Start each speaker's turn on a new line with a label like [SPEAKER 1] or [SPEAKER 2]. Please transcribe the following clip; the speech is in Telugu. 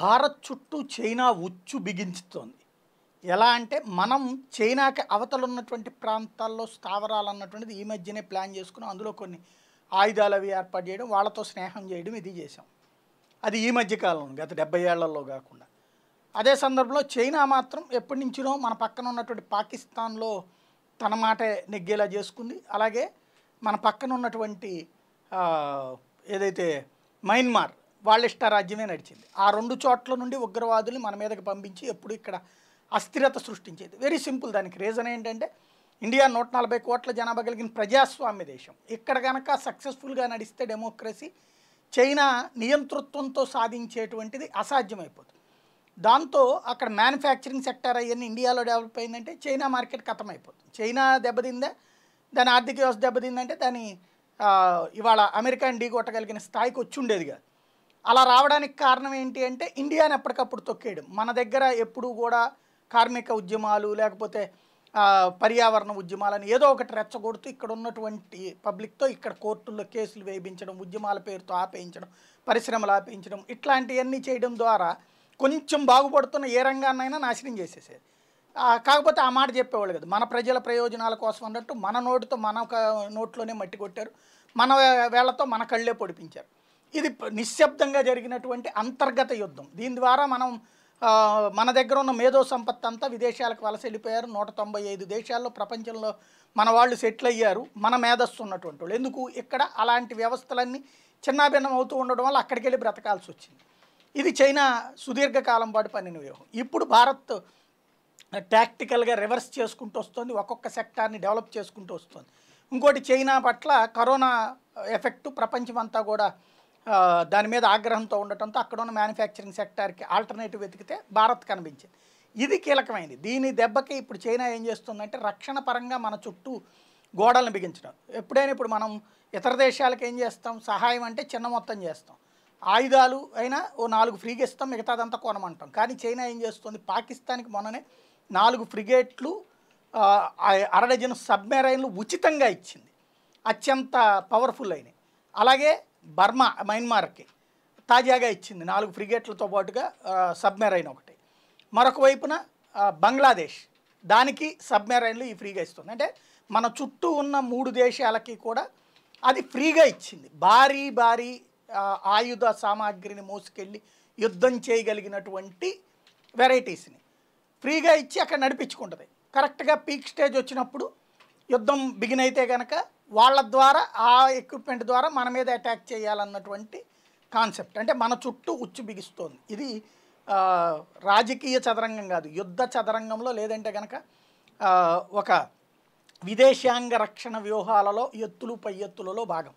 [SPEAKER 1] భారత్ చుట్టూ చైనా ఉచ్చు బిగించుతోంది ఎలా అంటే మనం చైనాకి అవతలు ఉన్నటువంటి ప్రాంతాల్లో స్థావరాలు అన్నటువంటిది ఈ మధ్యనే ప్లాన్ చేసుకున్నాం అందులో కొన్ని ఆయుధాలు అవి ఏర్పాటు చేయడం వాళ్ళతో స్నేహం చేయడం ఇది చేసాం అది ఈ కాలంలో గత డెబ్బై ఏళ్లలో కాకుండా అదే సందర్భంలో చైనా మాత్రం ఎప్పటి నుంచినో మన పక్కన ఉన్నటువంటి పాకిస్తాన్లో తన మాటే నెగ్గేలా చేసుకుంది అలాగే మన పక్కన ఉన్నటువంటి ఏదైతే మయన్మార్ వాళ్ళ ఇష్ట రాజ్యమే నడిచింది ఆ రెండు చోట్ల నుండి ఉగ్రవాదుల్ని మన మీదకి పంపించి ఎప్పుడు ఇక్కడ అస్థిరత సృష్టించేది వెరీ సింపుల్ దానికి రీజన్ ఏంటంటే ఇండియా నూట నలభై కోట్ల జనాభా కలిగిన ప్రజాస్వామ్య దేశం ఇక్కడ కనుక సక్సెస్ఫుల్గా నడిస్తే డెమోక్రసీ చైనా నియంతృత్వంతో సాధించేటువంటిది అసాధ్యమైపోతుంది దాంతో అక్కడ మ్యానుఫ్యాక్చరింగ్ సెక్టర్ అవన్నీ ఇండియాలో డెవలప్ అయిందంటే చైనా మార్కెట్ కథమైపోతుంది చైనా దెబ్బతిందే దాని ఆర్థిక వ్యవస్థ దెబ్బతిందంటే దాని ఇవాళ అమెరికాని కొట్టగలిగిన స్థాయికి వచ్చి ఉండేది కాదు అలా రావడానికి కారణం ఏంటి అంటే ఇండియాని ఎప్పటికప్పుడు తొక్కేయడం మన దగ్గర ఎప్పుడూ కూడా కార్మిక ఉద్యమాలు లేకపోతే పర్యావరణ ఉద్యమాలని ఏదో ఒకటి రెచ్చగొడుతూ ఇక్కడ ఉన్నటువంటి పబ్లిక్తో ఇక్కడ కోర్టుల్లో కేసులు వేయించడం ఉద్యమాల పేరుతో ఆపేయించడం పరిశ్రమలు ఆపేయించడం ఇట్లాంటివన్నీ చేయడం ద్వారా కొంచెం బాగుపడుతున్న ఏ రంగాన్నైనా నాశనం చేసేసేది కాకపోతే ఆ మాట చెప్పేవాళ్ళు కదా మన ప్రజల ప్రయోజనాల కోసం అన్నట్టు మన నోటితో మన నోట్లోనే మట్టి కొట్టారు మన వేళ్లతో మన కళ్ళే పొడిపించారు ఇది నిశ్శబ్దంగా జరిగినటువంటి అంతర్గత యుద్ధం దీని ద్వారా మనం మన దగ్గర ఉన్న మేధో సంపత్తి అంతా విదేశాలకు వలస వెళ్ళిపోయారు నూట తొంభై ఐదు దేశాల్లో ప్రపంచంలో మన వాళ్ళు సెటిల్ అయ్యారు మన మేధస్సు ఉన్నటువంటి వాళ్ళు ఎందుకు ఇక్కడ అలాంటి వ్యవస్థలన్నీ చిన్నాభిన్నం అవుతూ ఉండడం వల్ల అక్కడికి వెళ్ళి బ్రతకాల్సి వచ్చింది ఇది చైనా సుదీర్ఘకాలం పాటు పనిని వ్యూహం ఇప్పుడు భారత్ టాక్టికల్గా రివర్స్ చేసుకుంటూ వస్తుంది ఒక్కొక్క సెక్టార్ని డెవలప్ చేసుకుంటూ వస్తుంది ఇంకోటి చైనా పట్ల కరోనా ఎఫెక్టు ప్రపంచమంతా కూడా దాని మీద ఆగ్రహంతో ఉండటంతో అక్కడ ఉన్న మ్యానుఫ్యాక్చరింగ్ సెక్టార్కి ఆల్టర్నేటివ్ వెతికితే భారత్ కనిపించింది ఇది కీలకమైనది దీని దెబ్బకి ఇప్పుడు చైనా ఏం చేస్తుందంటే రక్షణ పరంగా మన చుట్టూ గోడలను బిగించడం ఎప్పుడైనా ఇప్పుడు మనం ఇతర దేశాలకు ఏం చేస్తాం సహాయం అంటే చిన్న మొత్తం చేస్తాం ఆయుధాలు అయినా ఓ నాలుగు ఇస్తాం మిగతాదంతా కొనమంటాం కానీ చైనా ఏం చేస్తుంది పాకిస్తాన్కి మొన్ననే నాలుగు ఫ్రిగేట్లు అరడజన్ సబ్మెరైన్లు ఉచితంగా ఇచ్చింది అత్యంత పవర్ఫుల్ అయినాయి అలాగే బర్మా మయన్మార్కి తాజాగా ఇచ్చింది నాలుగు ఫ్రిగేట్లతో పాటుగా సబ్మెరైన్ ఒకటి మరొక వైపున బంగ్లాదేశ్ దానికి సబ్మెరైన్లు ఈ ఫ్రీగా ఇస్తుంది అంటే మన చుట్టూ ఉన్న మూడు దేశాలకి కూడా అది ఫ్రీగా ఇచ్చింది భారీ భారీ ఆయుధ సామాగ్రిని మోసుకెళ్ళి యుద్ధం చేయగలిగినటువంటి వెరైటీస్ని ఫ్రీగా ఇచ్చి అక్కడ నడిపించుకుంటుంది కరెక్ట్గా పీక్ స్టేజ్ వచ్చినప్పుడు యుద్ధం బిగిన్ అయితే కనుక వాళ్ళ ద్వారా ఆ ఎక్విప్మెంట్ ద్వారా మన మీద అటాక్ చేయాలన్నటువంటి కాన్సెప్ట్ అంటే మన చుట్టూ ఉచ్చు బిగిస్తోంది ఇది రాజకీయ చదరంగం కాదు యుద్ధ చదరంగంలో లేదంటే కనుక ఒక విదేశాంగ రక్షణ వ్యూహాలలో ఎత్తులు పై ఎత్తులలో భాగం